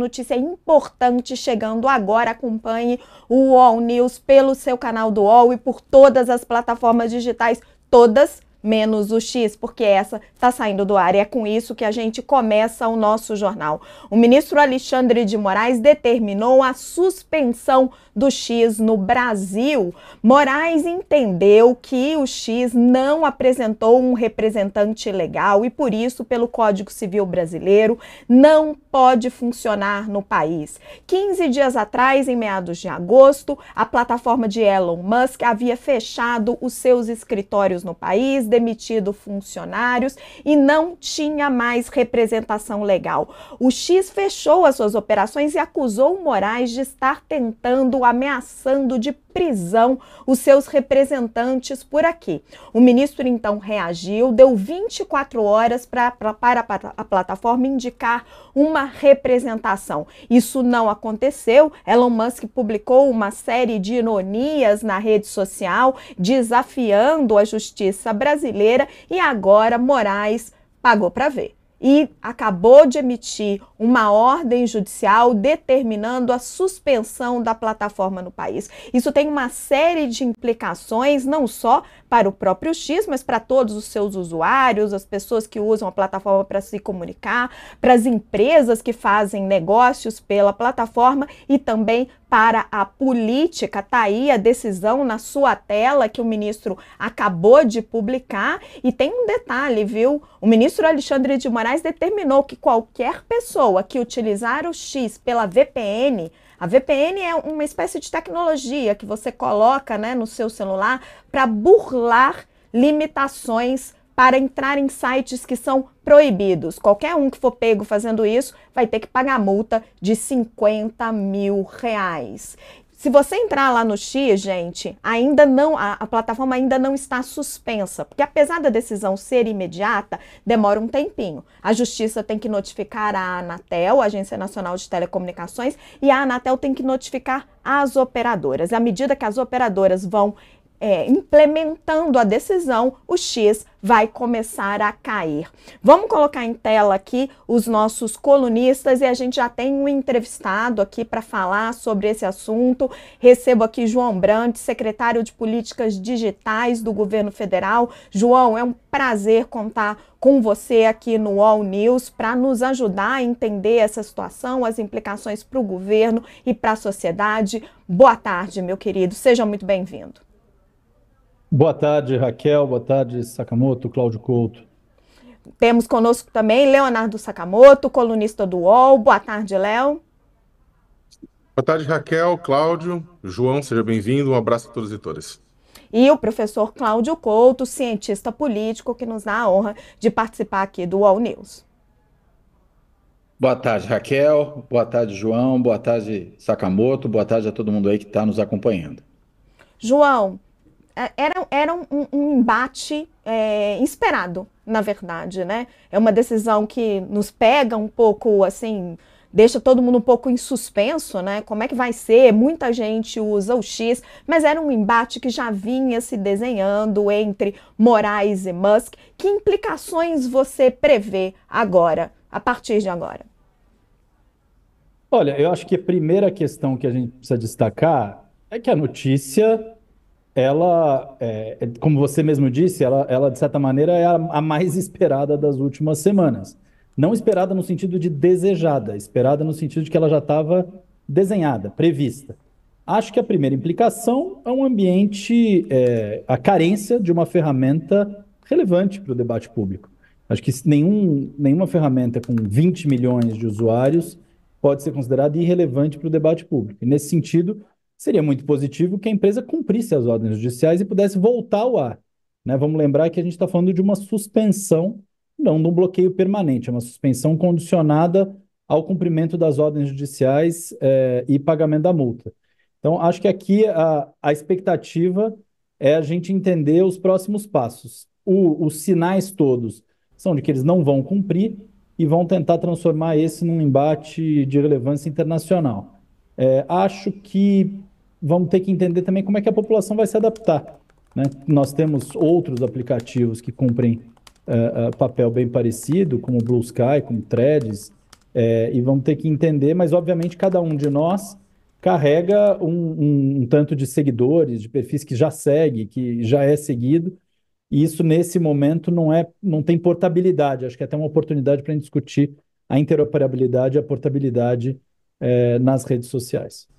notícia importante chegando agora. Acompanhe o All News pelo seu canal do All e por todas as plataformas digitais, todas menos o X, porque essa está saindo do ar. E é com isso que a gente começa o nosso jornal. O ministro Alexandre de Moraes determinou a suspensão do X no Brasil. Moraes entendeu que o X não apresentou um representante legal e, por isso, pelo Código Civil brasileiro, não pode funcionar no país. 15 dias atrás, em meados de agosto, a plataforma de Elon Musk havia fechado os seus escritórios no país demitido funcionários e não tinha mais representação legal. O X fechou as suas operações e acusou o Moraes de estar tentando, ameaçando de prisão os seus representantes por aqui. O ministro então reagiu, deu 24 horas pra, pra, para a plataforma indicar uma representação. Isso não aconteceu. Elon Musk publicou uma série de ironias na rede social desafiando a justiça brasileira e agora Moraes pagou para ver e acabou de emitir uma ordem judicial determinando a suspensão da plataforma no país. Isso tem uma série de implicações, não só para o próprio X, mas para todos os seus usuários, as pessoas que usam a plataforma para se comunicar, para as empresas que fazem negócios pela plataforma e também para a política. Está aí a decisão na sua tela que o ministro acabou de publicar. E tem um detalhe, viu? O ministro Alexandre de Moraes Gerais determinou que qualquer pessoa que utilizar o X pela VPN, a VPN é uma espécie de tecnologia que você coloca né, no seu celular para burlar limitações para entrar em sites que são proibidos. Qualquer um que for pego fazendo isso vai ter que pagar multa de 50 mil reais. Se você entrar lá no X, gente, ainda não a, a, plataforma ainda não está suspensa, porque apesar da decisão ser imediata, demora um tempinho. A justiça tem que notificar a Anatel, a Agência Nacional de Telecomunicações, e a Anatel tem que notificar as operadoras. À medida que as operadoras vão é, implementando a decisão, o X vai começar a cair. Vamos colocar em tela aqui os nossos colunistas e a gente já tem um entrevistado aqui para falar sobre esse assunto. Recebo aqui João Brandt, secretário de Políticas Digitais do Governo Federal. João, é um prazer contar com você aqui no All News para nos ajudar a entender essa situação, as implicações para o governo e para a sociedade. Boa tarde, meu querido. Seja muito bem-vindo. Boa tarde, Raquel. Boa tarde, Sakamoto, Cláudio Couto. Temos conosco também Leonardo Sakamoto, colunista do UOL. Boa tarde, Léo. Boa tarde, Raquel, Cláudio, João, seja bem-vindo. Um abraço a todos e todas e o professor Cláudio Couto, cientista político, que nos dá a honra de participar aqui do UOL News. Boa tarde, Raquel. Boa tarde, João. Boa tarde, Sakamoto. Boa tarde a todo mundo aí que está nos acompanhando. João, é, era, era um, um embate é, esperado, na verdade, né? É uma decisão que nos pega um pouco, assim, deixa todo mundo um pouco em suspenso, né? Como é que vai ser? Muita gente usa o X, mas era um embate que já vinha se desenhando entre Moraes e Musk. Que implicações você prevê agora, a partir de agora? Olha, eu acho que a primeira questão que a gente precisa destacar é que a notícia ela, é, é, como você mesmo disse, ela, ela de certa maneira é a, a, mais esperada das últimas semanas. Não esperada no sentido de desejada, esperada no sentido de que ela já estava desenhada, prevista. Acho que a primeira implicação é um ambiente, é, a carência de uma ferramenta relevante para o debate público. Acho que nenhum, nenhuma ferramenta com 20 milhões de usuários pode ser considerada irrelevante para o debate público. E nesse sentido, Seria muito positivo que a empresa cumprisse as ordens judiciais e pudesse voltar ao ar. Né? Vamos lembrar que a gente está falando de uma suspensão, não de um bloqueio permanente, é uma suspensão condicionada ao cumprimento das ordens judiciais eh, e pagamento da multa. Então, acho que aqui a, a expectativa é a gente entender os próximos passos. O, os sinais todos são de que eles não vão cumprir e vão tentar transformar esse num embate de relevância internacional. É, acho que vamos ter que entender também como é que a população vai se adaptar. Né? Nós temos outros aplicativos que cumprem uh, uh, papel bem parecido, como Blue Sky, como Threads, é, e vamos ter que entender, mas obviamente cada um de nós carrega um, um, um, tanto de seguidores, de perfis que já segue, que já é seguido, e isso nesse momento não é, não tem portabilidade. Acho que é até uma oportunidade para a gente discutir a interoperabilidade e a portabilidade é, nas redes sociais.